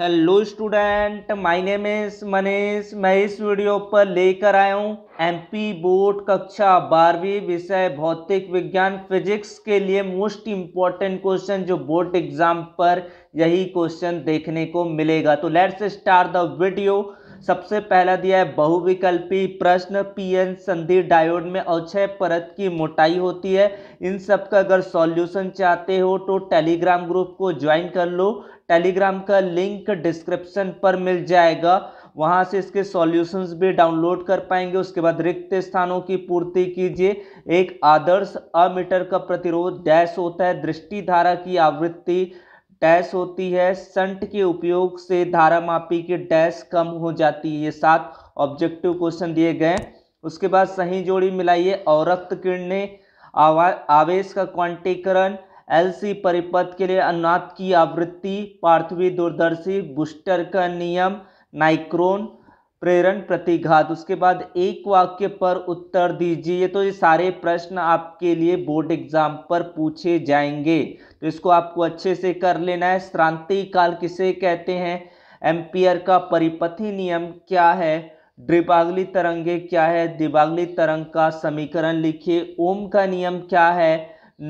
hello student my name is Manish मैं इस video पर लेकर आया हूँ एमपी बोर्ड कक्षा बारहवीं विषय भौतिक विज्ञान फिजिक्स के लिए मोस्ट इम्पॉर्टेंट क्वेश्चन जो बोर्ड एग्जाम पर यही क्वेश्चन देखने को मिलेगा तो लेट्स स्टार्ट द वीडियो सबसे पहला दिया है बहुविकल्पी प्रश्न पीएन संधि डायोड में अक्षय परत की मोटाई होती है इन सब का अगर सॉल्यूशन चाहते हो तो टेलीग्राम ग्रुप को ज्वाइन कर लो टेलीग्राम का लिंक डिस्क्रिप्शन पर मिल जाएगा वहाँ से इसके सॉल्यूशंस भी डाउनलोड कर पाएंगे उसके बाद रिक्त स्थानों की पूर्ति कीजिए एक आदर्श अमीटर का प्रतिरोध डैश होता है दृष्टि धारा की आवृत्ति डैश होती है संट के उपयोग से धारा मापी की डैश कम हो जाती है ये सात ऑब्जेक्टिव क्वेश्चन दिए गए उसके बाद सही जोड़ी मिलाइए औरक्त किरणें आवेश का क्वांटीकरण एलसी परिपथ के लिए अनुनाद की आवृत्ति पार्थिवी दूरदर्शी बुस्टर का नियम नाइक्रोन प्रेरण प्रतिघात उसके बाद एक वाक्य पर उत्तर दीजिए तो ये सारे प्रश्न आपके लिए बोर्ड एग्जाम पर पूछे जाएंगे तो इसको आपको अच्छे से कर लेना है श्रांति काल किसे कहते हैं एम्पियर का परिपथी नियम क्या है द्विबागली तरंगे क्या है द्विबागली तरंग का समीकरण लिखिए ओम का नियम क्या है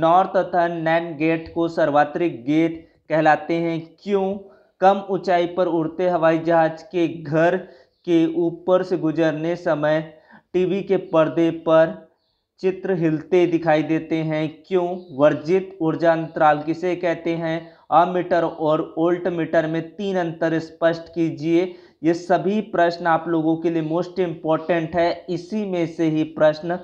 नॉर्थ तथा नैन गेट को सर्वात्रिक गेट कहलाते हैं क्यों कम ऊंचाई पर उड़ते हवाई जहाज के घर के ऊपर से गुजरने समय टीवी के पर्दे पर चित्र हिलते दिखाई देते हैं क्यों वर्जित ऊर्जा अंतराल किसे कहते हैं अमीटर और ओल्ट मीटर में तीन अंतर स्पष्ट कीजिए ये सभी प्रश्न आप लोगों के लिए मोस्ट इम्पॉर्टेंट है इसी में से ही प्रश्न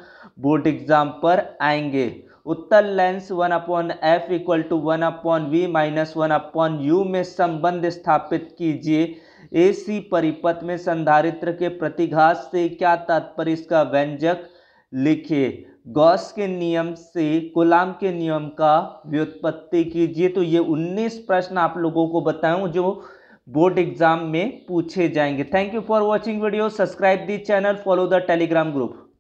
बोर्ड एग्जाम पर आएंगे उत्तर lens one upon f equal to one upon v minus one upon u में संबंध स्थापित कीजिए एसी परिपथ में संधारित्र के प्रतिघात से क्या तात्पर्य इसका व्यंजक लिखिए गॉस के नियम से गुलाम के नियम का व्युत्पत्ति कीजिए तो ये 19 प्रश्न आप लोगों को बताऊं जो बोर्ड एग्जाम में पूछे जाएंगे thank you for watching video subscribe the channel follow the Telegram group